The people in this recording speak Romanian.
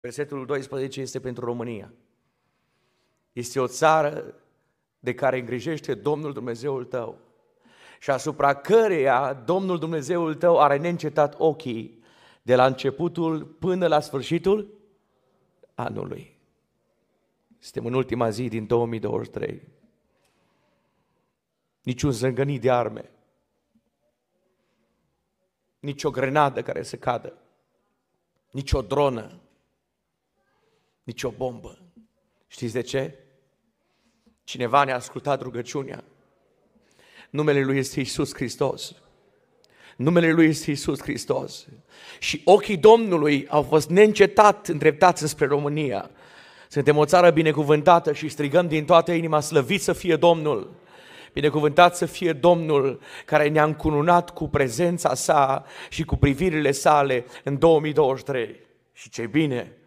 Versetul 12 este pentru România. Este o țară de care îngrijește Domnul Dumnezeul tău și asupra căreia Domnul Dumnezeul tău are neîncetat ochii de la începutul până la sfârșitul anului. Suntem în ultima zi din 2023. Niciun zângănit de arme, nici o grenadă care să cadă, nici o dronă, nicio bombă. Știți de ce? Cineva ne-a ascultat rugăciunea. Numele Lui este Isus Hristos. Numele Lui este Isus Hristos. Și ochii Domnului au fost neîncetat îndreptați spre România. Suntem o țară binecuvântată și strigăm din toată inima, slăvit să fie Domnul! Binecuvântat să fie Domnul care ne-a încununat cu prezența sa și cu privirile sale în 2023. Și ce bine